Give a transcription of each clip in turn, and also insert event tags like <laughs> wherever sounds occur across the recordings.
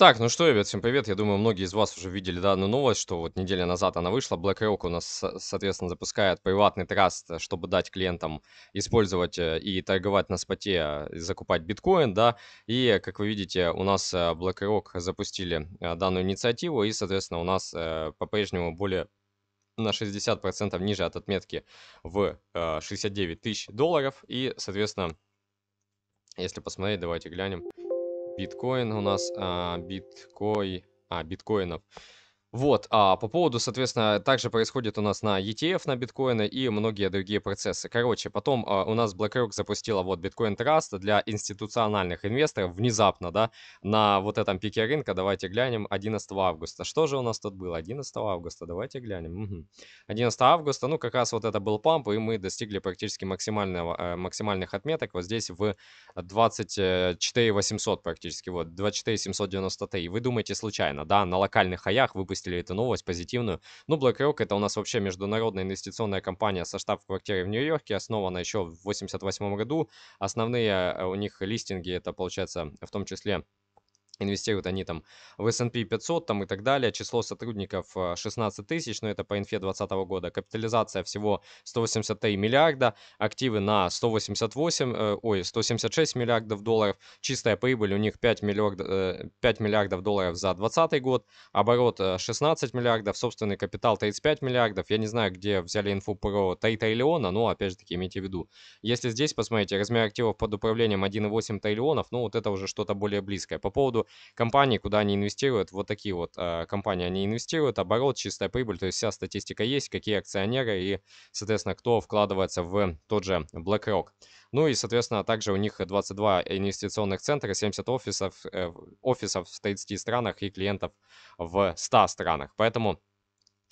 Так, ну что, ребят, всем привет. Я думаю, многие из вас уже видели данную новость, что вот неделя назад она вышла. BlackRock у нас, соответственно, запускает приватный траст, э, чтобы дать клиентам использовать э, и торговать на споте, э, и закупать биткоин, да. И, как вы видите, у нас BlackRock запустили данную инициативу, и, соответственно, у нас по-прежнему более на 60% ниже от отметки в 69 тысяч долларов. И, соответственно, если посмотреть, давайте глянем биткоин у нас, а, биткоин, а, биткоинов вот, а по поводу, соответственно, также происходит у нас на ETF, на биткоины и многие другие процессы. Короче, потом а, у нас BlackRock запустила вот Bitcoin Trust для институциональных инвесторов внезапно, да, на вот этом пике рынка. Давайте глянем 11 августа. Что же у нас тут было 11 августа? Давайте глянем. Угу. 11 августа, ну, как раз вот это был памп, и мы достигли практически максимального, э, максимальных отметок вот здесь в 24 800 практически, вот 24 793. Вы думаете случайно, да, на локальных хаях выпустили выпустили эту новость позитивную. Ну, BlackRock это у нас вообще международная инвестиционная компания со штаб-квартирой в Нью-Йорке, основана еще в 1988 году. Основные э, у них листинги это, получается, в том числе инвестируют они там в S&P 500 там и так далее. Число сотрудников 16 э, тысяч, но это по инфе 2020 года. Капитализация всего 183 миллиарда, активы на 188, э, ой, 176 миллиардов долларов, чистая прибыль у них 5 миллиардов, э, 5 миллиардов долларов за 2020 год, оборот 16 э, миллиардов, собственный капитал 35 миллиардов. Я не знаю, где взяли инфу про Тай триллиона, но опять же таки имейте в виду. Если здесь посмотрите, размер активов под управлением 1,8 триллионов, ну вот это уже что-то более близкое. По поводу компании, куда они инвестируют, вот такие вот э, компании они инвестируют, оборот, чистая прибыль, то есть вся статистика есть, какие акционеры и, соответственно, кто вкладывается в тот же BlackRock. Ну и, соответственно, также у них 22 инвестиционных центра, 70 офисов, э, офисов в 30 странах и клиентов в 100 странах. Поэтому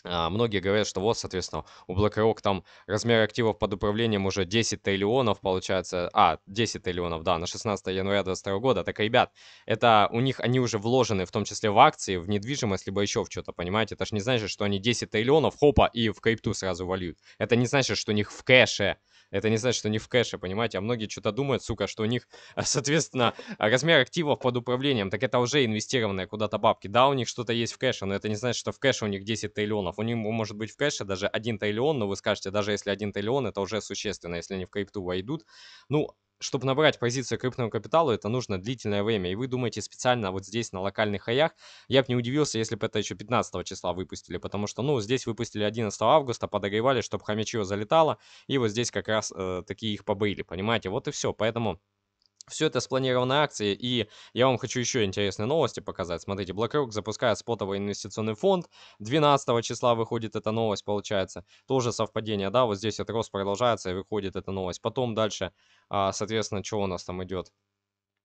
а, многие говорят, что вот, соответственно, у BlackRock там размер активов под управлением уже 10 триллионов, получается, а, 10 триллионов, да, на 16 января 2022 года. Так, ребят, это у них, они уже вложены в том числе в акции, в недвижимость, либо еще в что-то, понимаете? Это же не значит, что они 10 триллионов, хопа, и в крипту сразу валют. Это не значит, что у них в кэше это не значит, что не в кэше, понимаете? А многие что-то думают, сука, что у них, <laughs> соответственно, размер активов под управлением. Так это уже инвестированные куда-то бабки. Да, у них что-то есть в кэше, но это не значит, что в кэше у них 10 триллионов триллионов. У него может быть в кэше даже один триллион, но вы скажете, даже если один триллион, это уже существенно, если они в крипту войдут. Ну, чтобы набрать позицию крупного капитала, это нужно длительное время. И вы думаете специально вот здесь на локальных хаях. Я бы не удивился, если бы это еще 15 числа выпустили, потому что, ну, здесь выпустили 11 августа, подогревали, чтобы хомячье залетало, и вот здесь как раз э, такие их побыли, понимаете? Вот и все, поэтому... Все это спланированные акции, и я вам хочу еще интересные новости показать. Смотрите, BlackRock запускает спотовый инвестиционный фонд. 12 числа выходит эта новость, получается. Тоже совпадение, да, вот здесь этот рост продолжается, и выходит эта новость. Потом дальше, а, соответственно, что у нас там идет?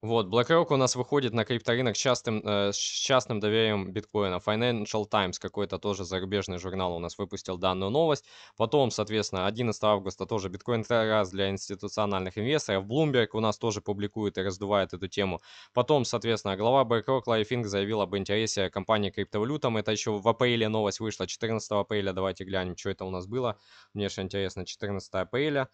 Вот, BlackRock у нас выходит на крипторынок с частым, э, с частным доверием биткоина. Financial Times, какой-то тоже зарубежный журнал у нас выпустил данную новость. Потом, соответственно, 11 августа тоже биткоин раз для институциональных инвесторов. Bloomberg у нас тоже публикует и раздувает эту тему. Потом, соответственно, глава BlackRock Ларри Финк заявил об интересе компании криптовалютам. Это еще в апреле новость вышла, 14 апреля. Давайте глянем, что это у нас было. Мне же интересно, 14 апреля.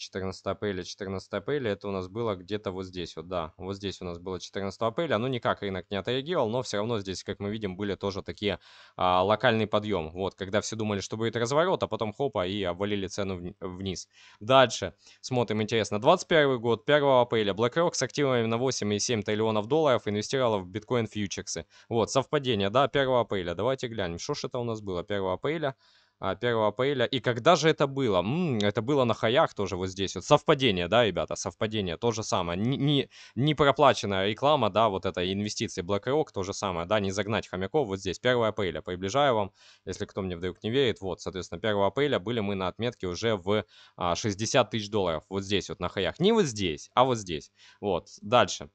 14 апреля, 14 апреля, это у нас было где-то вот здесь вот, да, вот здесь у нас было 14 апреля, ну никак рынок не отреагировал, но все равно здесь, как мы видим, были тоже такие а, локальный подъем, вот, когда все думали, что будет разворот, а потом хопа и обвалили цену вниз. Дальше, смотрим, интересно, 21 год, 1 апреля, BlackRock с активами на 8,7 триллионов долларов инвестировала в биткоин фьючерсы, вот, совпадение, да, 1 апреля, давайте глянем, что же это у нас было 1 апреля, а, 1 апреля. И когда же это было? М, это было на хаях тоже вот здесь. Вот совпадение, да, ребята, совпадение. То же самое. Не, не, не проплаченная реклама, да, вот это инвестиции BlackRock, то же самое, да, не загнать хомяков вот здесь. 1 апреля, приближаю вам, если кто мне вдруг не верит. Вот, соответственно, 1 апреля были мы на отметке уже в а, 60 тысяч долларов. Вот здесь вот на хаях. Не вот здесь, а вот здесь. Вот, дальше.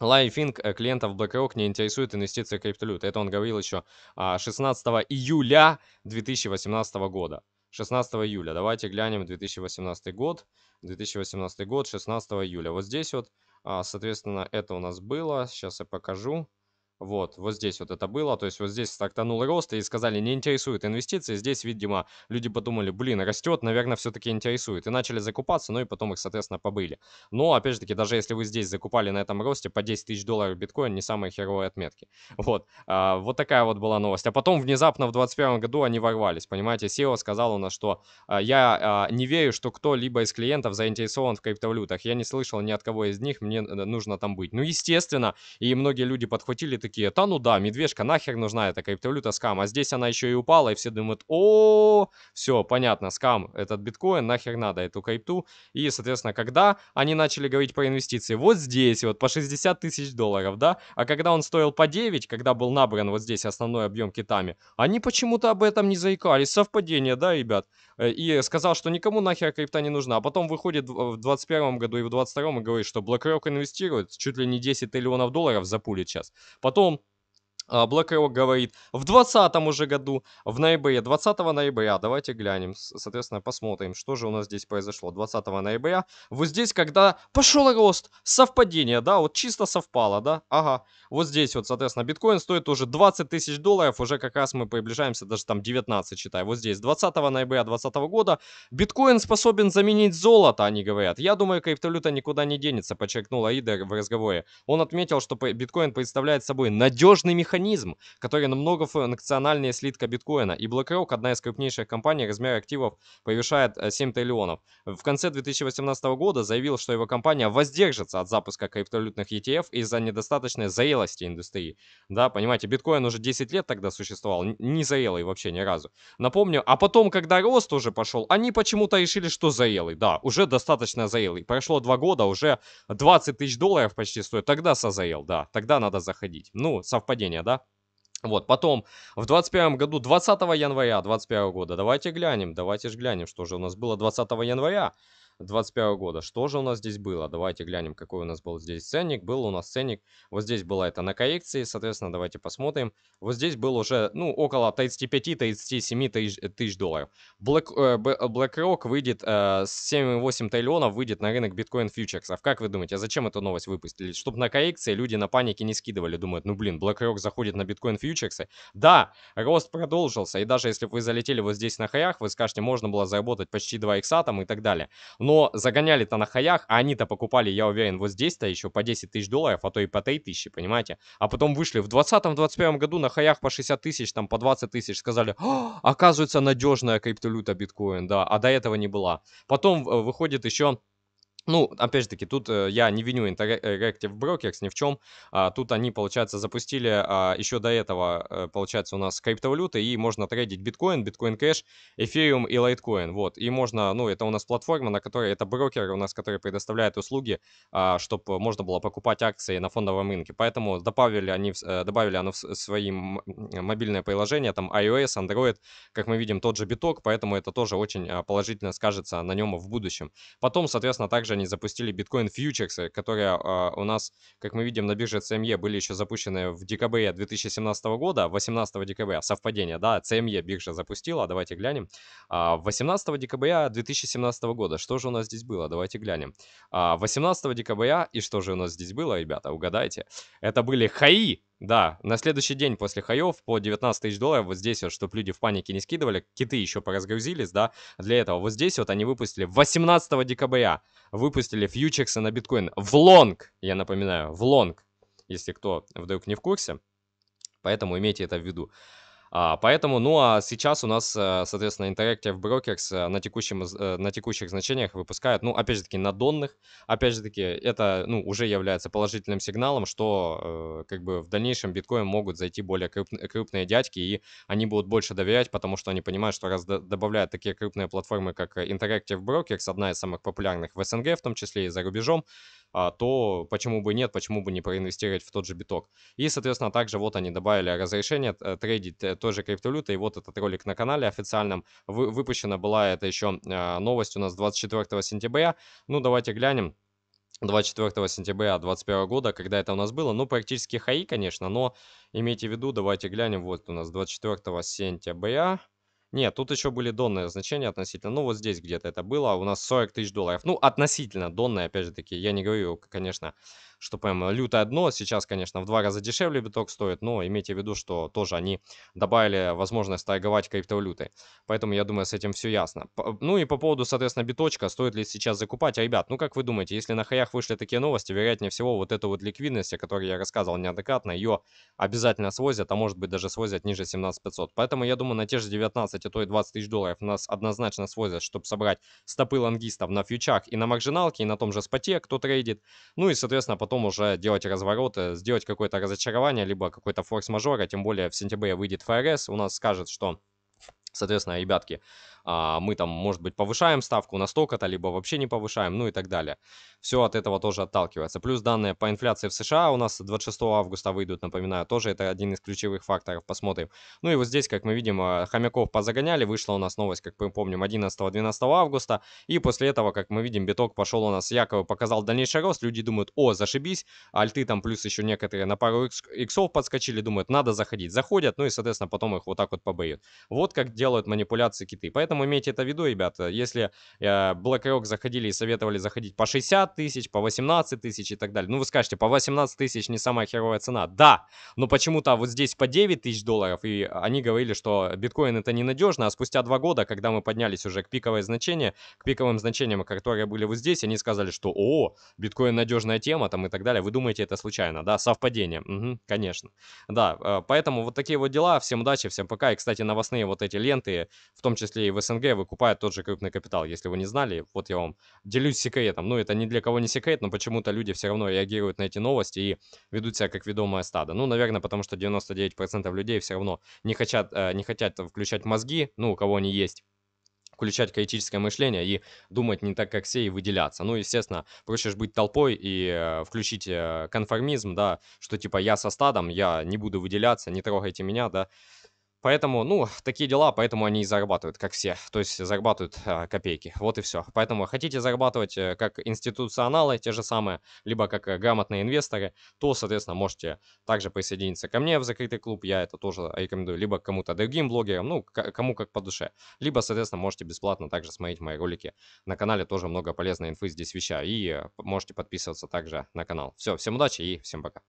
Лайфинг э, клиентов BlackRock не интересует инвестиции в криптовалют. Это он говорил еще 16 а, июля 2018 года. 16 июля. Давайте глянем 2018 год. 2018 год, 16 июля. Вот здесь вот, а, соответственно, это у нас было. Сейчас я покажу. Вот, вот здесь вот это было, то есть вот здесь стартанул рост и сказали, не интересует инвестиции, здесь, видимо, люди подумали, блин, растет, наверное, все-таки интересует, и начали закупаться, ну и потом их, соответственно, побыли. Но, опять же таки, даже если вы здесь закупали на этом росте по 10 тысяч долларов биткоин, не самые херовые отметки. <laughs> Вот, а, вот такая вот была новость. А потом внезапно в 2021 году они ворвались, понимаете, SEO сказал у нас, что а, я а, не верю, что кто-либо из клиентов заинтересован в криптовалютах, я не слышал ни от кого из них, мне э, нужно там быть. Ну, естественно, и многие люди подхватили, такие, та ну да, медвежка нахер нужна, это криптовалюта скам. А здесь она еще и упала, и все думают, о, все, понятно, скам, этот биткоин, нахер надо эту крипту. И, соответственно, когда они начали говорить про инвестиции, вот здесь вот по 60 тысяч долларов, да, а когда он стоил по 9, когда был набран вот здесь основной объем китами, они почему-то об этом не заикались, совпадение, да, ребят? Э, и сказал, что никому нахер крипта не нужна, а потом выходит в 21 году и в 22 и говорит, что BlackRock инвестирует чуть ли не 10 триллионов долларов за пули сейчас. Потом потом а, BlackRock говорит, в 2020 уже году, в ноябре, 20 ноября, давайте глянем, соответственно, посмотрим, что же у нас здесь произошло 20 ноября. Вот здесь, когда пошел рост, совпадение, да, вот чисто совпало, да, ага. Вот здесь вот, соответственно, биткоин стоит уже 20 тысяч долларов, уже как раз мы приближаемся, даже там 19, считай. Вот здесь, 20 ноября 2020 года, биткоин способен заменить золото, они говорят. Я думаю, криптовалюта никуда не денется, подчеркнула Ида в разговоре. Он отметил, что биткоин представляет собой надежный механизм механизм, который намного функциональнее слитка биткоина, и BlackRock, одна из крупнейших компаний, размер активов превышает 7 э, триллионов. В конце 2018 года заявил, что его компания воздержится от запуска криптовалютных ETF из-за недостаточной зрелости индустрии. Да, понимаете, биткоин уже 10 лет тогда существовал, не зрелый вообще ни разу. Напомню, а потом, когда рост уже пошел, они почему-то решили, что заелый да, уже достаточно зрелый. Прошло 2 года, уже 20 тысяч долларов почти стоит, тогда созрел, да, тогда надо заходить. Ну, совпадение, да? Вот, потом, в 21 году, 20 января 21 года, давайте глянем, давайте же глянем, что же у нас было 20 января. 2021 года. Что же у нас здесь было? Давайте глянем, какой у нас был здесь ценник. Был у нас ценник, вот здесь была это на коррекции, соответственно, давайте посмотрим. Вот здесь был уже, ну, около 35-37 тысяч, э, тысяч долларов. Black, э, э, BlackRock выйдет э, с 7,8 триллионов, выйдет на рынок биткоин фьючерсов. А как вы думаете, а зачем эту новость выпустили? Чтобы на коррекции люди на панике не скидывали, думают, ну, блин, BlackRock заходит на биткоин фьючерсы. Да, рост продолжился, и даже если вы залетели вот здесь на хаях, вы скажете, можно было заработать почти 2 икса там и так далее. Но загоняли-то на хаях, а они-то покупали, я уверен, вот здесь-то еще по 10 тысяч долларов, а то и по 3 тысячи, понимаете? А потом вышли в 2020-2021 году на хаях по 60 тысяч, там по 20 тысяч, сказали, «А, оказывается, надежная криптовалюта биткоин, да, а до этого не была. Потом э, выходит еще ну, опять же таки, тут э, я не виню Interactive э, Brokers ни в чем. А, тут они, получается, запустили а, еще до этого, э, получается, у нас криптовалюты, и можно трейдить биткоин, биткоин кэш, эфириум и лайткоин. Вот, и можно, ну, это у нас платформа, на которой, это брокер у нас, который предоставляет услуги, а, чтобы можно было покупать акции на фондовом рынке. Поэтому добавили они, э, добавили оно в свои мобильное приложение там iOS, Android, как мы видим, тот же биток, поэтому это тоже очень а, положительно скажется на нем в будущем. Потом, соответственно, также они запустили биткоин-фьючерсы, которые э, а, у нас, как мы видим, на бирже CME эм были еще запущены в декабре 2017 года, 18 декабря, совпадение, да, CME эм биржа запустила, давайте глянем. А, 18 декабря 2017 года, что же у нас здесь было, давайте глянем. А, 18 декабря, и что же у нас здесь было, ребята, угадайте. Это были хаи, да, на следующий день после хаев по 19 тысяч долларов, вот здесь вот, чтобы люди в панике не скидывали, киты еще поразгрузились, да, для этого. Вот здесь вот они выпустили 18 декабря, выпустили фьючерсы на биткоин в лонг, я напоминаю, в лонг, если кто вдруг не в курсе, поэтому имейте это в виду. А, поэтому, ну а сейчас у нас, э, соответственно, Interactive Brokers э, на, текущем, э, на текущих значениях выпускает, ну, опять же таки, на донных. Опять же таки, это, ну, уже является положительным сигналом, что, э, как бы, в дальнейшем биткоин могут зайти более крупные, крупные дядьки, и они будут больше доверять, потому что они понимают, что раз добавляют такие крупные платформы, как Interactive Brokers, одна из самых популярных в СНГ, в том числе и за рубежом, а, то почему бы нет, почему бы не проинвестировать в тот же биток. И, соответственно, также вот они добавили разрешение э, трейдить э, той же криптовалютой. И вот этот ролик на канале официальном. Вы, выпущена была это еще э, новость у нас 24 сентября. Ну, давайте глянем. 24 сентября 2021 года, когда это у нас было. Ну, практически хаи, конечно, но имейте в виду, давайте глянем, вот у нас 24 сентября нет, тут еще были донные значения относительно. Ну, вот здесь где-то это было. А у нас 40 тысяч долларов. Ну, относительно донные, опять же таки. Я не говорю, конечно, что прям э, лютое дно. Сейчас, конечно, в два раза дешевле биток стоит, но имейте в виду, что тоже они добавили возможность торговать криптовалюты, Поэтому, я думаю, с этим все ясно. Ну и по поводу, соответственно, биточка, стоит ли сейчас закупать? А, ребят, ну как вы думаете, если на хаях вышли такие новости, вероятнее всего, вот эту вот ликвидность, о которой я рассказывал неоднократно, ее обязательно свозят, а может быть даже свозят ниже 17500. Поэтому, я думаю, на те же 19, а то и 20 тысяч долларов нас однозначно свозят, чтобы собрать стопы лонгистов на фьючах и на маржиналке, и на том же споте, кто трейдит. Ну и, соответственно, потом потом уже делать развороты, сделать какое-то разочарование, либо какой-то форс-мажор, а тем более в сентябре выйдет ФРС, у нас скажет, что Соответственно, ребятки, а, мы там, может быть, повышаем ставку на столько-то, либо вообще не повышаем, ну и так далее. Все от этого тоже отталкивается. Плюс данные по инфляции в США у нас 26 августа выйдут, напоминаю, тоже это один из ключевых факторов, посмотрим. Ну и вот здесь, как мы видим, а, хомяков позагоняли, вышла у нас новость, как мы помним, 11-12 августа, и после этого, как мы видим, биток пошел у нас, якобы показал дальнейший рост, люди думают, о, зашибись, а альты там плюс еще некоторые на пару иксов подскочили, думают, надо заходить, заходят, ну и, соответственно, потом их вот так вот побоют. Вот как делать делают манипуляции киты. Поэтому имейте это в виду, ребята. Если э, BlackRock заходили и советовали заходить по 60 тысяч, по 18 тысяч и так далее. Ну, вы скажете, по 18 тысяч не самая херовая цена. Да, но почему-то вот здесь по 9 тысяч долларов, и они говорили, что биткоин это ненадежно, а спустя два года, когда мы поднялись уже к пиковое значения, к пиковым значениям, которые были вот здесь, они сказали, что о, биткоин надежная тема там и так далее. Вы думаете, это случайно, да? Совпадение? Угу, конечно. Да, э, поэтому вот такие вот дела. Всем удачи, всем пока. И, кстати, новостные вот эти ленты, клиенты, в том числе и в СНГ, выкупают тот же крупный капитал. Если вы не знали, вот я вам делюсь секретом. Ну, это ни для кого не секрет, но почему-то люди все равно реагируют на эти новости и ведут себя как ведомое стадо. Ну, наверное, потому что 99% людей все равно не хотят, э, не хотят включать мозги, ну, у кого они есть включать критическое мышление и думать не так, как все, и выделяться. Ну, естественно, проще же быть толпой и э, включить э, конформизм, да, что типа я со стадом, я не буду выделяться, не трогайте меня, да. Поэтому, ну, <laughs> такие дела, поэтому они и зарабатывают, как все. То есть зарабатывают э, копейки. Вот и все. Поэтому хотите зарабатывать э, как институционалы, те же самые, либо как э, грамотные инвесторы, то, соответственно, можете также присоединиться ко мне в закрытый клуб. Я это тоже рекомендую. Либо кому-то другим блогерам, ну, кому как по душе. Либо, соответственно, можете бесплатно также смотреть мои ролики. На канале тоже много полезной инфы здесь вещаю. И э, можете подписываться также на канал. Все, всем удачи и всем пока.